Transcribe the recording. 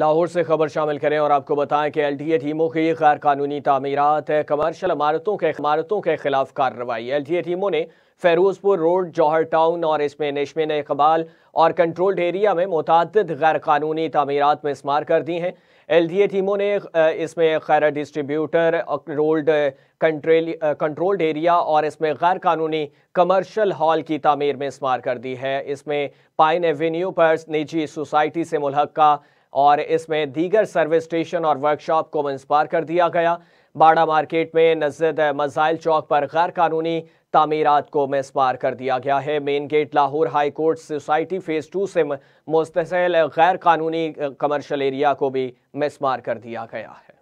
लाहौर से खबर शामिल करें और आपको बताएं कि एल टी ए टीमों की गैर कानूनी तमीरत कमर्शल इमारतों के इमारतों के खिलाफ कार्रवाई एल टी ए टीमों ने फेरोजपुर रोड जौहर टाउन और इसमें नेशमिन इकबाल और कंट्रोल्ड एरिया में मुतद गैर कानूनी तमीरत में इसमार कर दी हैं एल टी ए टीमों ने इसमें खैर distributor rolled control controlled area और इसमें गैर कानूनी कमर्शल हॉल की तमीर में इसमार कर दी है इसमें पाइन एवेन्यू पर निजी सोसाइटी से मुलहक का और इसमें दीगर सर्विस स्टेशन और वर्कशॉप को मंसपार कर दिया गया बाड़ा मार्केट में नजद मजाइल चौक पर गैर कानूनी तमीरत को मेस्पार कर दिया गया है main gate Lahore high court society phase two से मुस्तसल गैर कानूनी कमर्शल एरिया को भी मेस्मार कर दिया गया है